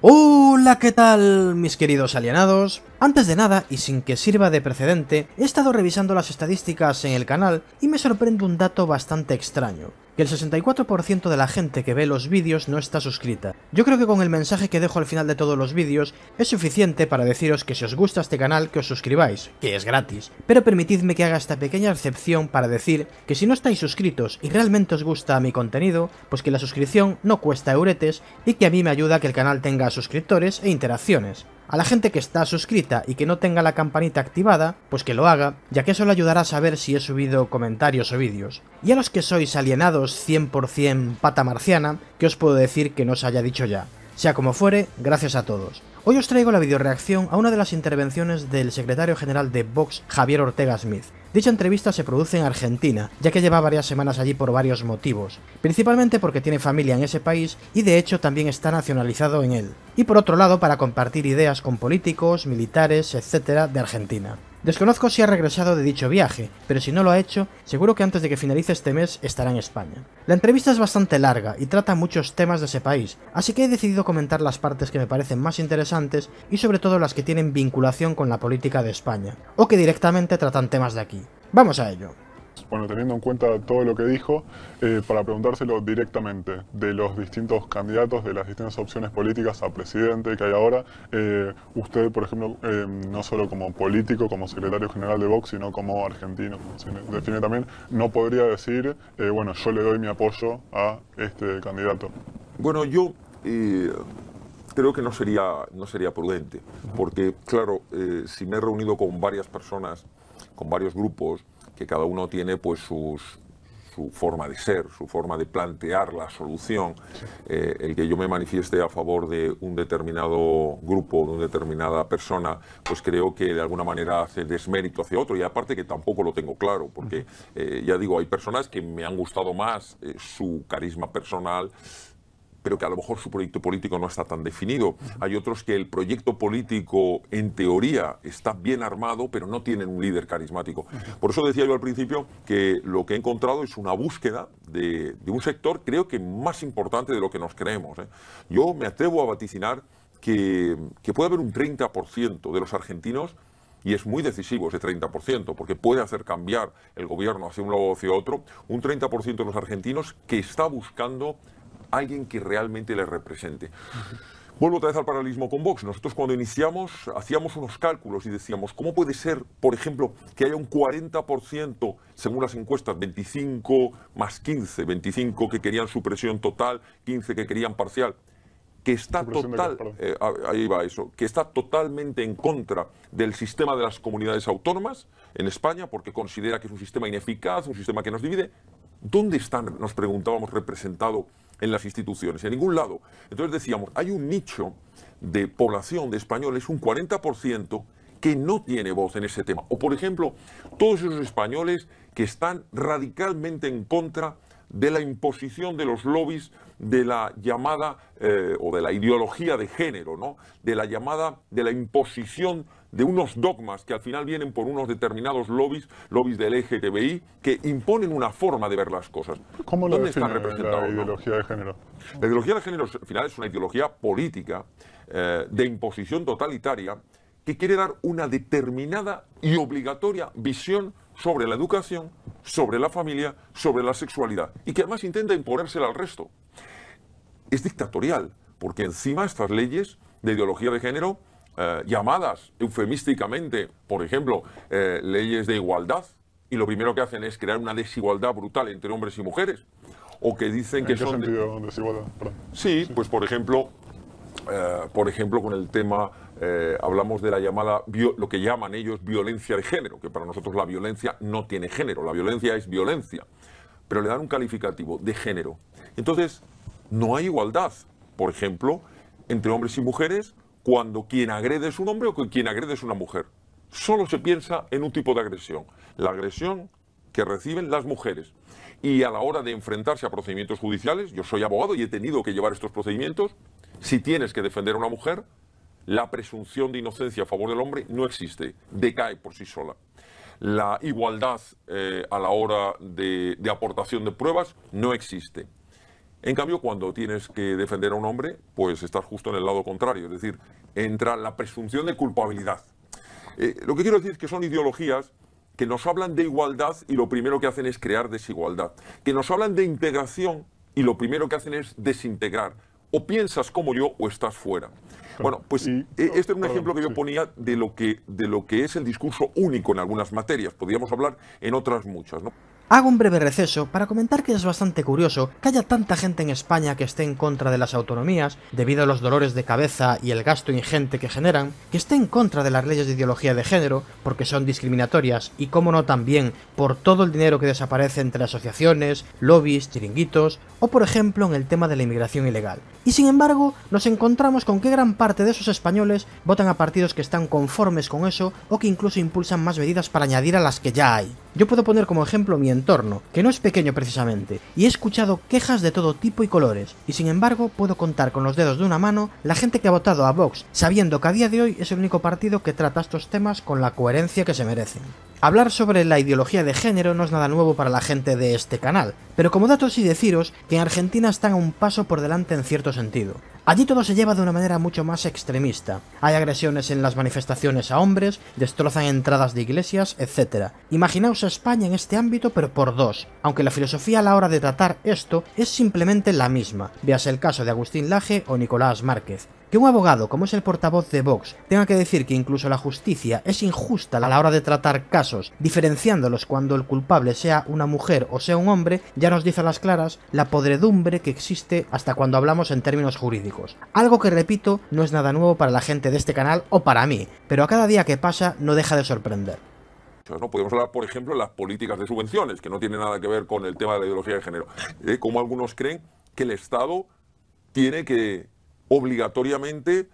Oh, Hola, ¿qué tal mis queridos alienados? Antes de nada, y sin que sirva de precedente, he estado revisando las estadísticas en el canal y me sorprende un dato bastante extraño, que el 64% de la gente que ve los vídeos no está suscrita. Yo creo que con el mensaje que dejo al final de todos los vídeos es suficiente para deciros que si os gusta este canal que os suscribáis, que es gratis, pero permitidme que haga esta pequeña excepción para decir que si no estáis suscritos y realmente os gusta mi contenido, pues que la suscripción no cuesta euretes y que a mí me ayuda que el canal tenga suscriptores e interacciones. A la gente que está suscrita y que no tenga la campanita activada, pues que lo haga, ya que eso le ayudará a saber si he subido comentarios o vídeos. Y a los que sois alienados 100% pata marciana, que os puedo decir que no os haya dicho ya. Sea como fuere, gracias a todos. Hoy os traigo la videoreacción a una de las intervenciones del secretario general de Vox, Javier Ortega Smith. Dicha entrevista se produce en Argentina, ya que lleva varias semanas allí por varios motivos, principalmente porque tiene familia en ese país y de hecho también está nacionalizado en él, y por otro lado para compartir ideas con políticos, militares, etc. de Argentina. Desconozco si ha regresado de dicho viaje, pero si no lo ha hecho, seguro que antes de que finalice este mes estará en España. La entrevista es bastante larga y trata muchos temas de ese país, así que he decidido comentar las partes que me parecen más interesantes antes, y sobre todo las que tienen vinculación con la política de España, o que directamente tratan temas de aquí. Vamos a ello bueno, teniendo en cuenta todo lo que dijo, eh, para preguntárselo directamente de los distintos candidatos, de las distintas opciones políticas a presidente que hay ahora, eh, usted, por ejemplo, eh, no solo como político, como secretario general de Vox, sino como argentino, se define también, no podría decir, bueno, yo le doy mi apoyo a este candidato. Bueno, yo creo que no sería, no sería prudente, porque claro, eh, si me he reunido con varias personas, con varios grupos, que cada uno tiene pues su forma de ser, su forma de plantear la solución, eh, el que yo me manifieste a favor de un determinado grupo, de una determinada persona, pues creo que de alguna manera hace desmérito hacia otro. Y aparte que tampoco lo tengo claro, porque eh, ya digo, hay personas que me han gustado más su carisma personal, pero que a lo mejor su proyecto político no está tan definido. Hay otros que el proyecto político, en teoría, está bien armado, pero no tienen un líder carismático. Por eso decía yo al principio que lo que he encontrado es una búsqueda de, un sector, creo que más importante de lo que nos creemos. ¿eh? Yo me atrevo a vaticinar que, que puede haber un 30% de los argentinos y es muy decisivo ese 30%, porque puede hacer cambiar el gobierno hacia un lado o hacia otro, un 30% de los argentinos que está buscando alguien que realmente le represente. Vuelvo otra vez al paralelismo con Vox. Nosotros cuando iniciamos hacíamos unos cálculos y decíamos, ¿cómo puede ser, por ejemplo, que haya un 40%, según las encuestas, 25 más 15, 25 que querían supresión total, 15 que querían parcial? que está total eh, ahí va eso, que está totalmente en contra del sistema de las comunidades autónomas en España porque considera que es un sistema ineficaz, un sistema que nos divide. ¿Dónde están, nos preguntábamos, representado en las instituciones, en ningún lado. Entonces decíamos, hay un nicho de población de españoles, un 40%, que no tiene voz en ese tema. O, por ejemplo, todos esos españoles que están radicalmente en contra de la imposición de los lobbies de la llamada, eh, o de la ideología de género, ¿no? de la llamada, de la imposición de unos dogmas que al final vienen por unos determinados lobbies, lobbies del LGTBI, que imponen una forma de ver las cosas. ¿Cómo lo están representados? La ideología de género. La ideología de género al final es una ideología política eh, de imposición totalitaria que quiere dar una determinada y obligatoria visión sobre la educación, sobre la familia, sobre la sexualidad, y que además intenta imponérsela al resto. Es dictatorial, porque encima estas leyes de ideología de género, eh, llamadas eufemísticamente, por ejemplo, eh, leyes de igualdad, y lo primero que hacen es crear una desigualdad brutal entre hombres y mujeres, o que dicen que qué son... Sentido, desigualdad? Sí, pues por ejemplo, eh, por ejemplo con el tema eh, hablamos de la llamada, lo que llaman ellos violencia de género, que para nosotros la violencia no tiene género, la violencia es violencia, pero le dan un calificativo de género. Entonces, no hay igualdad, por ejemplo, entre hombres y mujeres cuando quien agrede es un hombre o quien agrede es una mujer. Solo se piensa en un tipo de agresión, la agresión que reciben las mujeres. Y a la hora de enfrentarse a procedimientos judiciales, yo soy abogado y he tenido que llevar estos procedimientos, si tienes que defender a una mujer, la presunción de inocencia a favor del hombre no existe, decae por sí sola. La igualdad eh, a la hora de, aportación de pruebas no existe. En cambio, cuando tienes que defender a un hombre, pues estás justo en el lado contrario, es decir, entra la presunción de culpabilidad. Eh, lo que quiero decir es que son ideologías que nos hablan de igualdad y lo primero que hacen es crear desigualdad, que nos hablan de integración y lo primero que hacen es desintegrar, o piensas como yo o estás fuera. Bueno, pues e, este es un ejemplo que yo ponía de lo que, de lo que es el discurso único en algunas materias. Podríamos hablar en otras muchas, ¿no? Hago un breve receso para comentar que es bastante curioso que haya tanta gente en España que esté en contra de las autonomías, debido a los dolores de cabeza y el gasto ingente que generan, que esté en contra de las leyes de ideología de género, porque son discriminatorias, y cómo no también por todo el dinero que desaparece entre asociaciones, lobbies, chiringuitos, o por ejemplo en el tema de la inmigración ilegal. Y sin embargo, nos encontramos con que gran parte de esos españoles votan a partidos que están conformes con eso o que incluso impulsan más medidas para añadir a las que ya hay. Yo puedo poner como ejemplo mientras entorno, que no es pequeño precisamente, y he escuchado quejas de todo tipo y colores, y sin embargo puedo contar con los dedos de una mano la gente que ha votado a Vox, sabiendo que a día de hoy es el único partido que trata estos temas con la coherencia que se merecen. Hablar sobre la ideología de género no es nada nuevo para la gente de este canal, pero como dato y deciros que en Argentina están a un paso por delante en cierto sentido. Allí todo se lleva de una manera mucho más extremista. Hay agresiones en las manifestaciones a hombres, destrozan entradas de iglesias, etc. Imaginaos a España en este ámbito pero por dos, aunque la filosofía a la hora de tratar esto es simplemente la misma, veas el caso de Agustín Laje o Nicolás Márquez. Que un abogado, como es el portavoz de Vox, tenga que decir que incluso la justicia es injusta a la hora de tratar casos, diferenciándolos cuando el culpable sea una mujer o sea un hombre, ya nos dice a las claras la podredumbre que existe hasta cuando hablamos en términos jurídicos. Algo que, repito, no es nada nuevo para la gente de este canal o para mí, pero a cada día que pasa no deja de sorprender. ¿no? Podemos hablar, por ejemplo, de las políticas de subvenciones, que no tiene nada que ver con el tema de la ideología de género. Eh, como algunos creen que el Estado tiene que obligatoriamente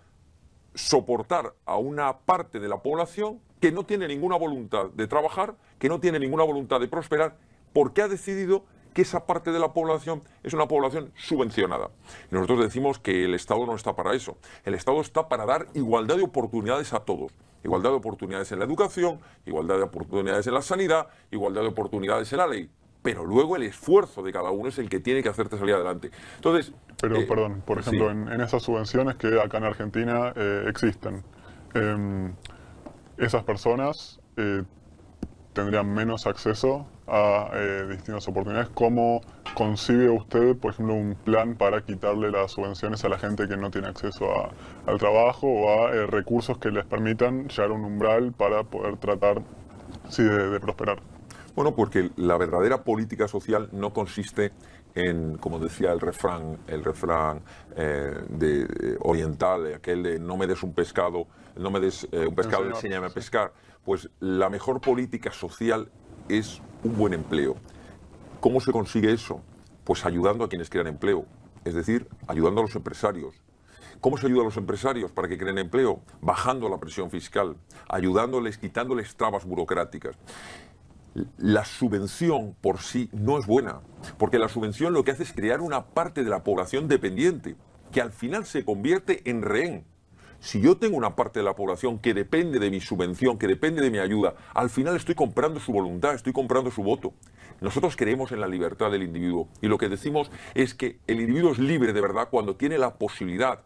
soportar a una parte de la población que no tiene ninguna voluntad de trabajar, que no tiene ninguna voluntad de prosperar, porque ha decidido que esa parte de la población es una población subvencionada. nosotros decimos que el Estado no está para eso. El Estado está para dar igualdad de oportunidades a todos. Igualdad de oportunidades en la educación, igualdad de oportunidades en la sanidad, igualdad de oportunidades en la ley. Pero luego el esfuerzo de cada uno es el que tiene que hacerte salir adelante. Entonces, pero eh, perdón, por ejemplo, en, esas subvenciones que acá en Argentina eh, existen, em, esas personas eh, tendrían menos acceso a distintas oportunidades. ¿Cómo concibe usted, por ejemplo, un plan para quitarle las subvenciones a la gente que no tiene acceso a, al trabajo o a recursos que les permitan llegar a un umbral para poder tratar sí, de, prosperar? Bueno, porque la verdadera política social no consiste en, como decía el refrán, el refrán eh, de, oriental, aquel de no me des un pescado, no me des eh, un pescado, enseñame enséñame a pescar, pues la mejor política social es un buen empleo. ¿Cómo se consigue eso? Pues ayudando a quienes crean empleo, es decir, ayudando a los empresarios, ¿Cómo se ayuda a los empresarios para que creen empleo? Bajando la presión fiscal, ayudándoles, quitándoles trabas burocráticas la subvención por sí no es buena, porque la subvención lo que hace es crear una parte de la población dependiente, que al final se convierte en rehén. Si yo tengo una parte de la población que depende de mi subvención, que depende de mi ayuda, al final estoy comprando su voluntad, estoy comprando su voto. Nosotros creemos en la libertad del individuo y lo que decimos es que el individuo es libre de verdad cuando tiene la posibilidad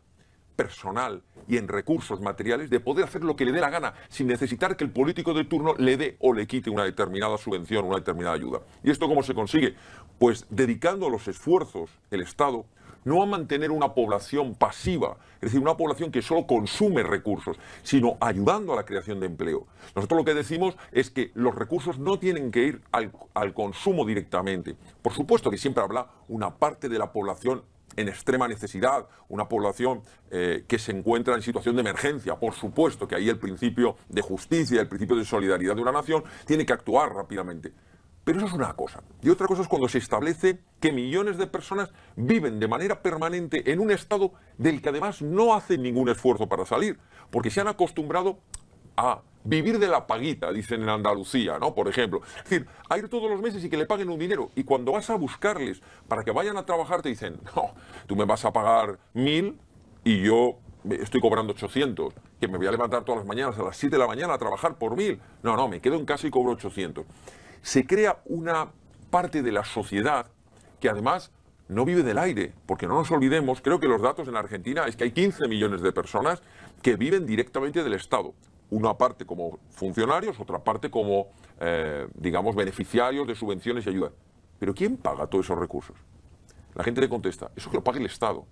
personal y en recursos materiales de poder hacer lo que le dé la gana sin necesitar que el político de turno le dé o le quite una determinada subvención, una determinada ayuda. ¿Y esto cómo se consigue? Pues dedicando los esfuerzos el Estado no a mantener una población pasiva, es decir, una población que solo consume recursos, sino ayudando a la creación de empleo. Nosotros lo que decimos es que los recursos no tienen que ir al, al consumo directamente. Por supuesto que siempre habrá una parte de la población en extrema necesidad, una población eh, que se encuentra en situación de emergencia, por supuesto que ahí el principio de justicia, el principio de solidaridad de una nación, tiene que actuar rápidamente. Pero eso es una cosa. Y otra cosa es cuando se establece que millones de personas viven de manera permanente en un estado del que además no hacen ningún esfuerzo para salir, porque se han acostumbrado a Vivir de la paguita, dicen en Andalucía, ¿no? Por ejemplo. Es decir, a ir todos los meses y que le paguen un dinero. Y cuando vas a buscarles para que vayan a trabajar, te dicen, no, tú me vas a pagar mil y yo estoy cobrando 800, que me voy a levantar todas las mañanas a las 7 de la mañana a trabajar por mil. No, no, me quedo en casa y cobro 800. Se crea una parte de la sociedad que además no vive del aire, porque no nos olvidemos, creo que los datos en Argentina es que hay 15 millones de personas que viven directamente del Estado una parte como funcionarios, otra parte como, eh, digamos, beneficiarios de subvenciones y ayudas. Pero ¿quién paga todos esos recursos? La gente le contesta, eso que lo paga el Estado.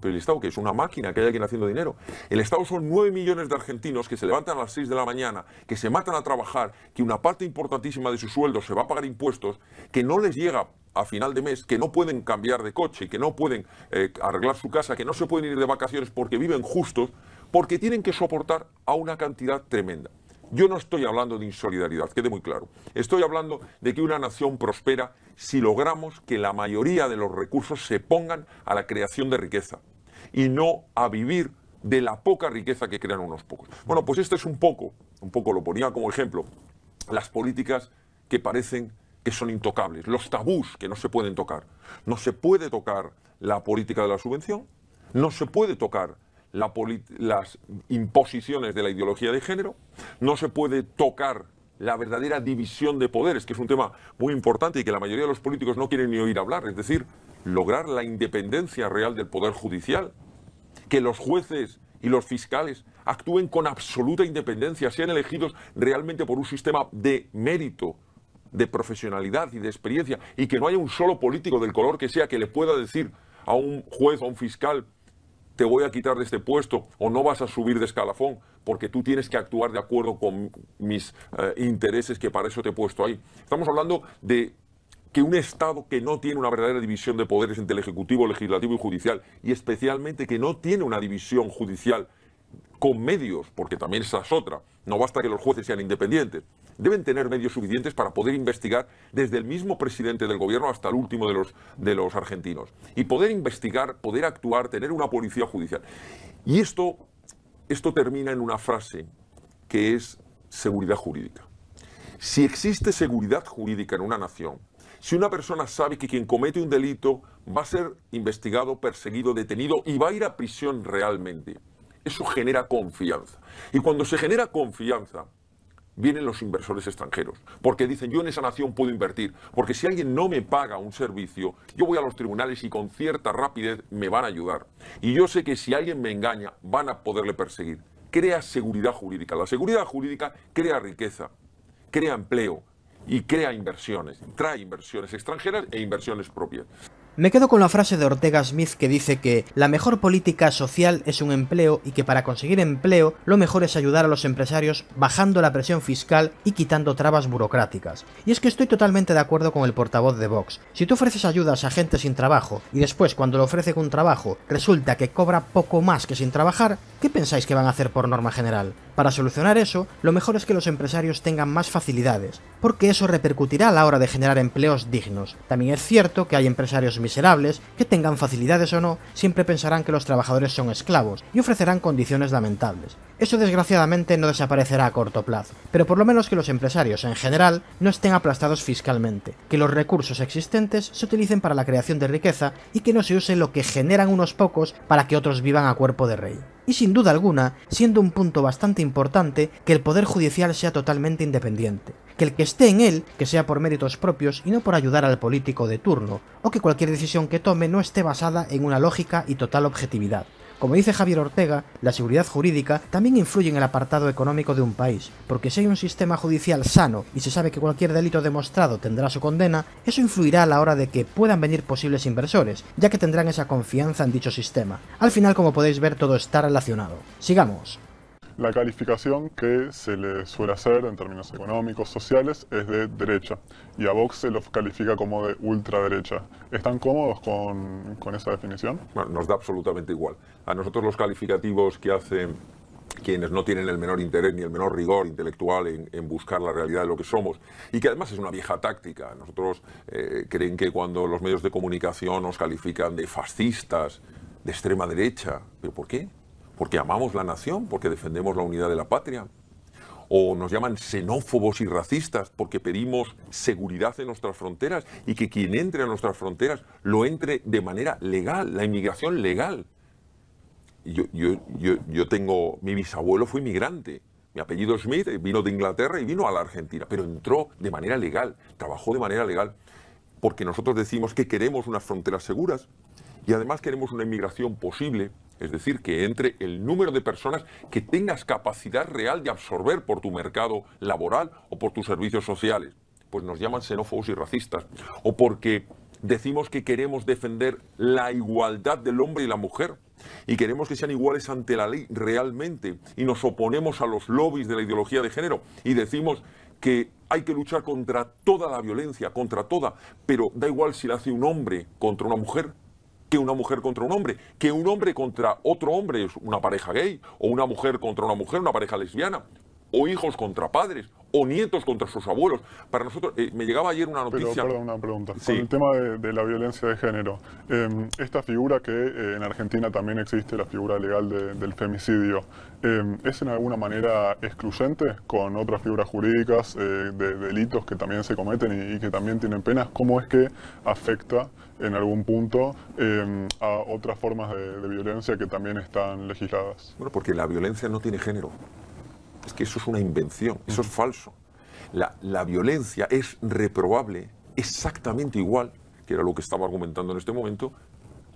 Pero el Estado, que es una máquina, que hay alguien haciendo dinero. El Estado son 9 millones de argentinos que se levantan a las 6 de la mañana, que se matan a trabajar, que una parte importantísima de su sueldo se va a pagar impuestos, que no les llega a final de mes, que no pueden cambiar de coche, que no pueden eh, arreglar su casa, que no se pueden ir de vacaciones porque viven justos porque tienen que soportar a una cantidad tremenda. Yo no estoy hablando de insolidaridad, quede muy claro. Estoy hablando de que una nación prospera si logramos que la mayoría de los recursos se pongan a la creación de riqueza y no a vivir de la poca riqueza que crean unos pocos. Bueno, pues esto es un poco, un poco lo ponía como ejemplo, las políticas que parecen que son intocables, los tabús que no se pueden tocar. No se puede tocar la política de la subvención, no se puede tocar las imposiciones de la ideología de género, no se puede tocar la verdadera división de poderes, que es un tema muy importante y que la mayoría de los políticos no quieren ni oír hablar, es decir, lograr la independencia real del poder judicial, que los jueces y los fiscales actúen con absoluta independencia, sean elegidos realmente por un sistema de mérito, de profesionalidad y de experiencia, y que no haya un solo político del color que sea que le pueda decir a un juez o a un fiscal te voy a quitar de este puesto o no vas a subir de escalafón, porque tú tienes que actuar de acuerdo con mis eh, intereses que para eso te he puesto ahí. Estamos hablando de que un Estado que no tiene una verdadera división de poderes entre el Ejecutivo, Legislativo y Judicial, y especialmente que no tiene una división judicial con medios, porque también esa es otra, no basta que los jueces sean independientes, deben tener medios suficientes para poder investigar desde el mismo presidente del gobierno hasta el último de los, de los argentinos. Y poder investigar, poder actuar, tener una policía judicial. Y esto, esto termina en una frase que es seguridad jurídica. Si existe seguridad jurídica en una nación, si una persona sabe que quien comete un delito va a ser investigado, perseguido, detenido y va a ir a prisión realmente, eso genera confianza. Y cuando se genera confianza, vienen los inversores extranjeros, porque dicen yo en esa nación puedo invertir, porque si alguien no me paga un servicio, yo voy a los tribunales y con cierta rapidez me van a ayudar. Y yo sé que si alguien me engaña, van a poderle perseguir. Crea seguridad jurídica. La seguridad jurídica crea riqueza, crea empleo y crea inversiones, trae inversiones extranjeras e inversiones propias. Me quedo con la frase de Ortega Smith que dice que la mejor política social es un empleo y que para conseguir empleo lo mejor es ayudar a los empresarios bajando la presión fiscal y quitando trabas burocráticas. Y es que estoy totalmente de acuerdo con el portavoz de Vox. Si tú ofreces ayudas a gente sin trabajo y después cuando le ofrece un trabajo resulta que cobra poco más que sin trabajar, ¿qué pensáis que van a hacer por norma general? Para solucionar eso, lo mejor es que los empresarios tengan más facilidades, porque eso repercutirá a la hora de generar empleos dignos. También es cierto que hay empresarios miserables, que tengan facilidades o no, siempre pensarán que los trabajadores son esclavos y ofrecerán condiciones lamentables. Eso desgraciadamente no desaparecerá a corto plazo, pero por lo menos que los empresarios en general no estén aplastados fiscalmente, que los recursos existentes se utilicen para la creación de riqueza y que no se use lo que generan unos pocos para que otros vivan a cuerpo de rey y sin duda alguna, siendo un punto bastante importante que el Poder Judicial sea totalmente independiente que el que esté en él, que sea por méritos propios y no por ayudar al político de turno, o que cualquier decisión que tome no esté basada en una lógica y total objetividad. Como dice Javier Ortega, la seguridad jurídica también influye en el apartado económico de un país, porque si hay un sistema judicial sano y se sabe que cualquier delito demostrado tendrá su condena, eso influirá a la hora de que puedan venir posibles inversores, ya que tendrán esa confianza en dicho sistema. Al final, como podéis ver, todo está relacionado. Sigamos. La calificación que se le suele hacer en términos económicos, sociales, es de derecha. Y a Vox se los califica como de ultraderecha. ¿Están cómodos con, con esa definición? Bueno, nos da absolutamente igual. A nosotros los calificativos que hacen quienes no tienen el menor interés ni el menor rigor intelectual en, buscar la realidad de lo que somos y que además es una vieja táctica. Nosotros eh, creen que cuando los medios de comunicación nos califican de fascistas, de extrema derecha, ¿pero por qué? porque amamos la nación, porque defendemos la unidad de la patria, o nos llaman xenófobos y racistas porque pedimos seguridad en nuestras fronteras y que quien entre a nuestras fronteras lo entre de manera legal, la inmigración legal. Yo, tengo, mi bisabuelo fue inmigrante, mi apellido Smith vino de Inglaterra y vino a la Argentina, pero entró de manera legal, trabajó de manera legal, porque nosotros decimos que queremos unas fronteras seguras, y además queremos una inmigración posible, es decir, que entre el número de personas que tengas capacidad real de absorber por tu mercado laboral o por tus servicios sociales. Pues nos llaman xenófobos y racistas. O porque decimos que queremos defender la igualdad del hombre y la mujer y queremos que sean iguales ante la ley realmente y nos oponemos a los lobbies de la ideología de género y decimos que hay que luchar contra toda la violencia, contra toda, pero da igual si la hace un hombre contra una mujer, que una mujer contra un hombre, que un hombre contra otro hombre es una pareja gay, o una mujer contra una mujer, una pareja lesbiana, o hijos contra padres, o nietos contra sus abuelos. Para nosotros, eh, me llegaba ayer una noticia... Pero, perdón, una pregunta. Sí. Con el tema de, la violencia de género, em, esta figura que eh, en Argentina también existe, la figura legal del femicidio, em, ¿es en alguna manera excluyente con otras figuras jurídicas eh, de, delitos que también se cometen y que también tienen penas? ¿Cómo es que afecta en algún punto em, a otras formas de, violencia que también están legisladas. Bueno, porque la violencia no tiene género. Es que eso es una invención, eso es falso. La, la, violencia es reprobable exactamente igual, que era lo que estaba argumentando en este momento,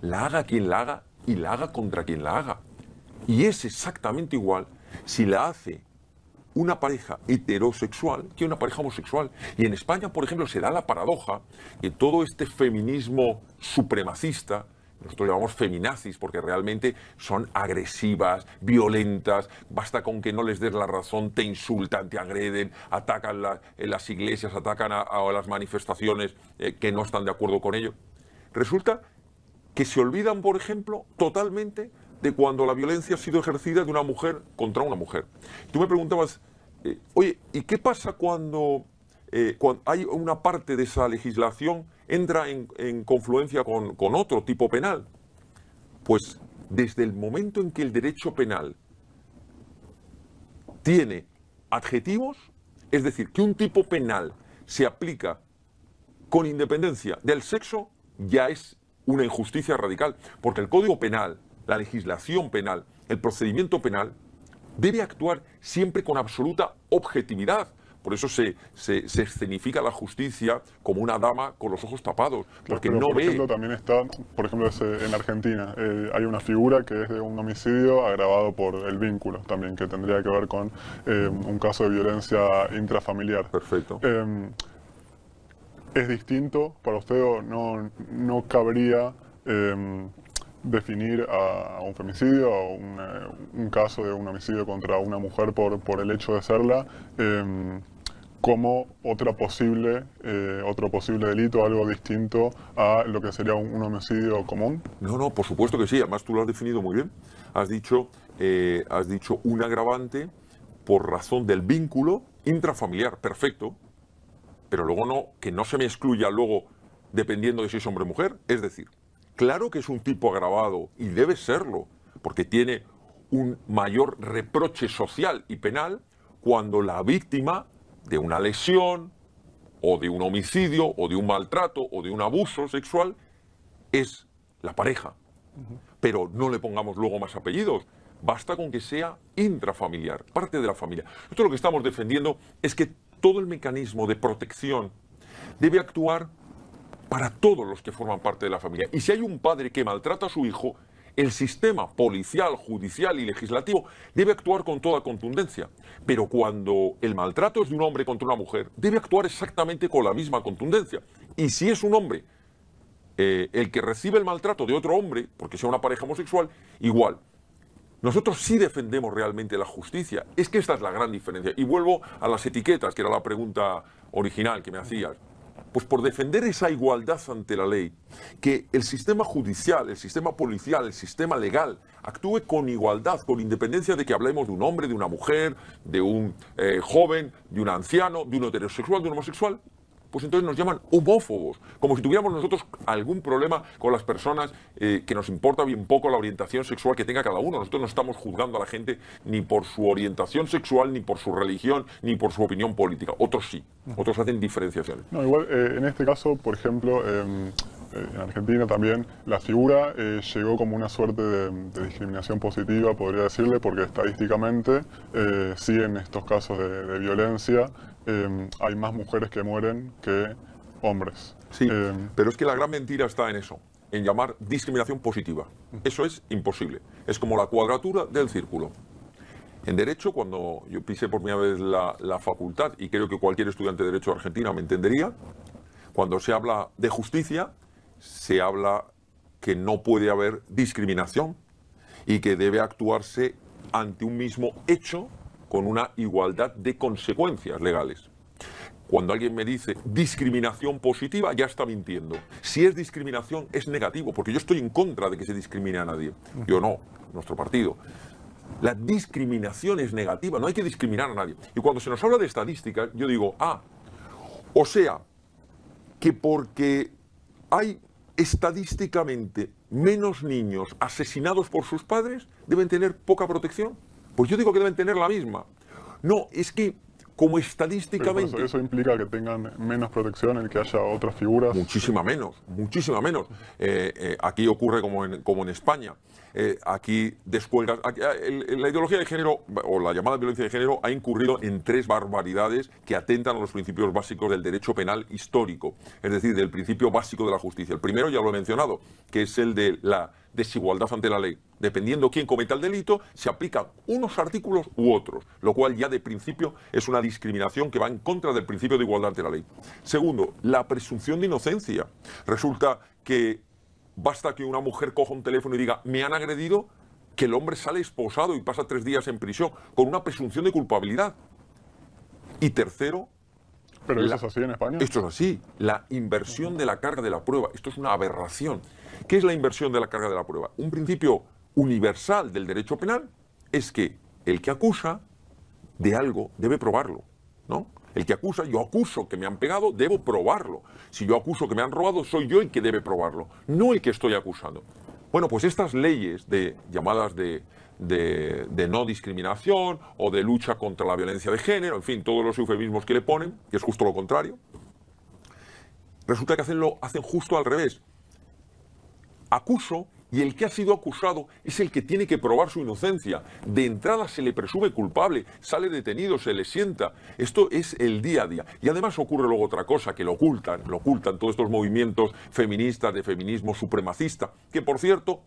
la haga quien la haga y la haga contra quien la haga. Y es exactamente igual si la hace una pareja heterosexual que una pareja homosexual. Y en España, por ejemplo, se da la paradoja que todo este feminismo supremacista, nosotros llamamos feminazis porque realmente son agresivas, violentas, basta con que no les des la razón, te insultan, te agreden, atacan eh, las iglesias, atacan a, las manifestaciones eh, que no están de acuerdo con ello. Resulta que se olvidan, por ejemplo, totalmente de cuando la violencia ha sido ejercida de una mujer contra una mujer. Tú me preguntabas, eh, oye, ¿y qué pasa cuando, eh, hay una parte de esa legislación entra en, confluencia con otro tipo penal? Pues desde el momento en que el derecho penal tiene adjetivos, es decir, que un tipo penal se aplica con independencia del sexo, ya es una injusticia radical, porque el Código Penal la legislación penal, el procedimiento penal, debe actuar siempre con absoluta objetividad. Por eso se, se, escenifica la justicia como una dama con los ojos tapados, porque no ve... también está, por ejemplo, en Argentina eh, hay una figura que es de un homicidio agravado por el vínculo también, que tendría que ver con eh, un caso de violencia intrafamiliar. Perfecto. Em, ¿Es distinto para usted no, no cabría em, definir a, un femicidio, a eh, un, caso de un homicidio contra una mujer por, por el hecho de serla, em, como otra posible, eh, otro posible delito, algo distinto a lo que sería un, homicidio común? No, no, por supuesto que sí. Además, tú lo has definido muy bien. Has dicho, eh, has dicho un agravante por razón del vínculo intrafamiliar. Perfecto. Pero luego no, que no se me excluya luego dependiendo de si es hombre o mujer. Es decir, Claro que es un tipo agravado y debe serlo, porque tiene un mayor reproche social y penal cuando la víctima de una lesión o de un homicidio o de un maltrato o de un abuso sexual es la pareja. Pero no le pongamos luego más apellidos, basta con que sea intrafamiliar, parte de la familia. Nosotros lo que estamos defendiendo es que todo el mecanismo de protección debe actuar para todos los que forman parte de la familia. Y si hay un padre que maltrata a su hijo, el sistema policial, judicial y legislativo debe actuar con toda contundencia. Pero cuando el maltrato es de un hombre contra una mujer, debe actuar exactamente con la misma contundencia. Y si es un hombre eh, el que recibe el maltrato de otro hombre, porque sea una pareja homosexual, igual. Nosotros sí defendemos realmente la justicia. Es que esta es la gran diferencia. Y vuelvo a las etiquetas, que era la pregunta original que me hacías. Pues por defender esa igualdad ante la ley, que el sistema judicial, el sistema policial, el sistema legal actúe con igualdad, con independencia de que hablemos de un hombre, de una mujer, de un eh, joven, de un anciano, de un heterosexual, de un homosexual, pues entonces nos llaman homófobos, como si tuviéramos nosotros algún problema con las personas eh, que nos importa bien poco la orientación sexual que tenga cada uno. Nosotros no estamos juzgando a la gente ni por su orientación sexual, ni por su religión, ni por su opinión política. Otros sí, otros hacen diferenciaciones. No, igual, eh, en este caso, por ejemplo, em, eh, en Argentina también la figura llegó como una suerte de, discriminación positiva, podría decirle, porque estadísticamente eh, en estos casos de violencia Em, hay más mujeres que mueren que hombres. Sí, em, pero es que la gran mentira está en eso, en llamar discriminación positiva. Eso es imposible. Es como la cuadratura del círculo. En Derecho, cuando yo pisé por primera vez la, facultad, y creo que cualquier estudiante de Derecho argentino Argentina me entendería, cuando se habla de justicia, se habla que no puede haber discriminación y que debe actuarse ante un mismo hecho con una igualdad de consecuencias legales. Cuando alguien me dice discriminación positiva, ya está mintiendo. Si es discriminación, es negativo, porque yo estoy en contra de que se discrimine a nadie. Yo no, nuestro partido. La discriminación es negativa, no hay que discriminar a nadie. Y cuando se nos habla de estadística, yo digo, ah, o sea, que porque hay estadísticamente menos niños asesinados por sus padres, deben tener poca protección. Pues yo digo que deben tener la misma. No, es que como estadísticamente... Eso, eso, implica que tengan menos protección, en que haya otras figuras. Muchísima menos, muchísima menos. Eh, eh, aquí ocurre como en, como en España. Eh, aquí descuelgas... Ah, la ideología de género, o la llamada violencia de género, ha incurrido en tres barbaridades que atentan a los principios básicos del derecho penal histórico, es decir, del principio básico de la justicia. El primero ya lo he mencionado, que es el de la desigualdad ante la ley dependiendo quién cometa el delito, se aplican unos artículos u otros, lo cual ya de principio es una discriminación que va en contra del principio de igualdad de la ley. Segundo, la presunción de inocencia. Resulta que basta que una mujer coja un teléfono y diga, me han agredido, que el hombre sale esposado y pasa tres días en prisión, con una presunción de culpabilidad. Y tercero, pero eso es así en España. Esto es así. La inversión de la carga de la prueba. Esto es una aberración. ¿Qué es la inversión de la carga de la prueba? Un principio universal del derecho penal es que el que acusa de algo debe probarlo, ¿no? El que acusa, yo acuso que me han pegado, debo probarlo. Si yo acuso que me han robado, soy yo el que debe probarlo, no el que estoy acusando. Bueno, pues estas leyes de llamadas de, no discriminación o de lucha contra la violencia de género, en fin, todos los eufemismos que le ponen, que es justo lo contrario, resulta que hacen, hacen justo al revés. Acuso y el que ha sido acusado es el que tiene que probar su inocencia. De entrada se le presume culpable, sale detenido, se le sienta. Esto es el día a día. Y además ocurre luego otra cosa, que lo ocultan, lo ocultan todos estos movimientos feministas, de feminismo supremacista, que por cierto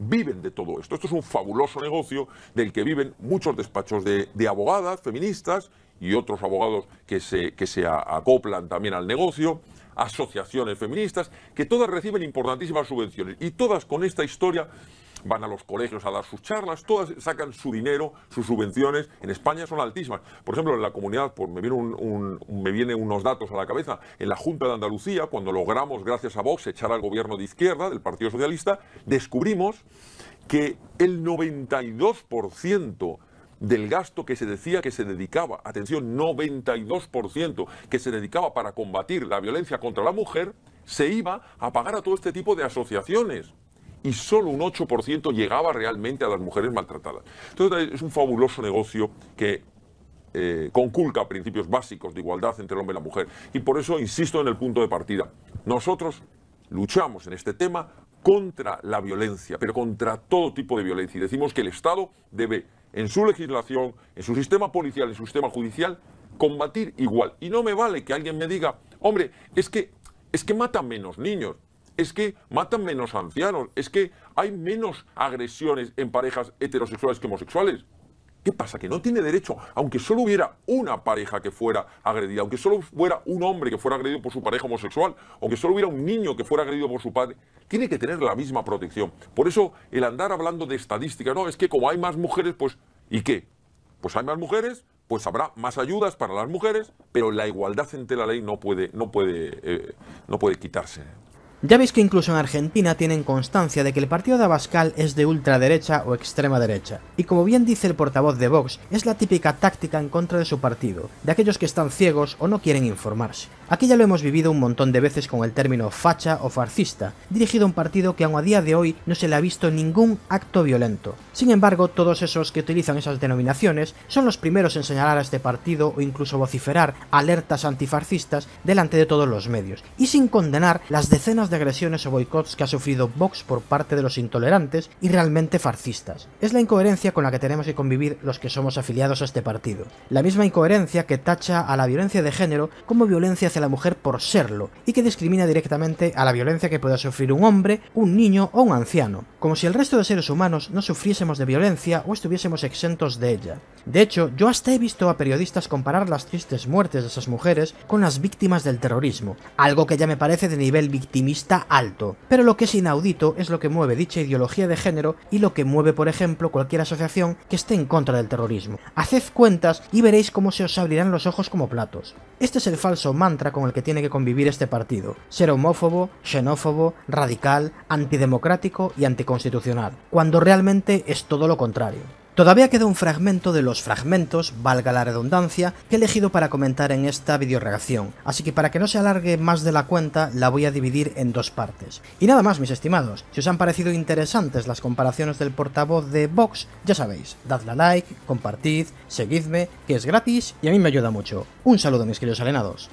viven de todo esto. Esto es un fabuloso negocio del que viven muchos despachos de, abogadas feministas y otros abogados que se, que se acoplan también al negocio asociaciones feministas, que todas reciben importantísimas subvenciones y todas con esta historia van a los colegios a dar sus charlas, todas sacan su dinero, sus subvenciones, en España son altísimas. Por ejemplo, en la comunidad, pues me, viene un, me vienen unos datos a la cabeza, en la Junta de Andalucía, cuando logramos, gracias a Vox, echar al gobierno de izquierda, del Partido Socialista, descubrimos que el 92% del gasto que se decía que se dedicaba, atención, 92% que se dedicaba para combatir la violencia contra la mujer, se iba a pagar a todo este tipo de asociaciones. Y solo un 8% llegaba realmente a las mujeres maltratadas. Entonces es un fabuloso negocio que eh, conculca principios básicos de igualdad entre el hombre y la mujer. Y por eso insisto en el punto de partida. Nosotros luchamos en este tema contra la violencia, pero contra todo tipo de violencia. Y decimos que el Estado debe en su legislación, en su sistema policial, en su sistema judicial, combatir igual. Y no me vale que alguien me diga, hombre, es que, es que matan menos niños, es que matan menos ancianos, es que hay menos agresiones en parejas heterosexuales que homosexuales. ¿Qué pasa? Que no tiene derecho, aunque solo hubiera una pareja que fuera agredida, aunque solo fuera un hombre que fuera agredido por su pareja homosexual, aunque solo hubiera un niño que fuera agredido por su padre, tiene que tener la misma protección. Por eso el andar hablando de estadística, no, es que como hay más mujeres, pues ¿y qué? Pues hay más mujeres, pues habrá más ayudas para las mujeres, pero la igualdad entre la ley no puede, no puede, eh, no puede quitarse. Ya veis que incluso en Argentina tienen constancia de que el partido de Abascal es de ultraderecha o extrema derecha, y como bien dice el portavoz de Vox, es la típica táctica en contra de su partido, de aquellos que están ciegos o no quieren informarse. Aquí ya lo hemos vivido un montón de veces con el término facha o farcista, dirigido a un partido que aún a día de hoy no se le ha visto ningún acto violento. Sin embargo, todos esos que utilizan esas denominaciones son los primeros en señalar a este partido o incluso vociferar alertas antifarcistas delante de todos los medios, y sin condenar las decenas de agresiones o boicots que ha sufrido Vox por parte de los intolerantes y realmente farcistas. Es la incoherencia con la que tenemos que convivir los que somos afiliados a este partido. La misma incoherencia que tacha a la violencia de género como violencia hacia la mujer por serlo, y que discrimina directamente a la violencia que pueda sufrir un hombre, un niño o un anciano, como si el resto de seres humanos no sufriésemos de violencia o estuviésemos exentos de ella. De hecho, yo hasta he visto a periodistas comparar las tristes muertes de esas mujeres con las víctimas del terrorismo, algo que ya me parece de nivel victimista está alto. Pero lo que es inaudito es lo que mueve dicha ideología de género y lo que mueve, por ejemplo, cualquier asociación que esté en contra del terrorismo. Haced cuentas y veréis cómo se os abrirán los ojos como platos. Este es el falso mantra con el que tiene que convivir este partido. Ser homófobo, xenófobo, radical, antidemocrático y anticonstitucional, cuando realmente es todo lo contrario. Todavía queda un fragmento de los fragmentos, valga la redundancia, que he elegido para comentar en esta video-reacción, así que para que no se alargue más de la cuenta la voy a dividir en dos partes. Y nada más mis estimados, si os han parecido interesantes las comparaciones del portavoz de Vox, ya sabéis, dadle a like, compartid, seguidme, que es gratis y a mí me ayuda mucho. Un saludo mis queridos alenados.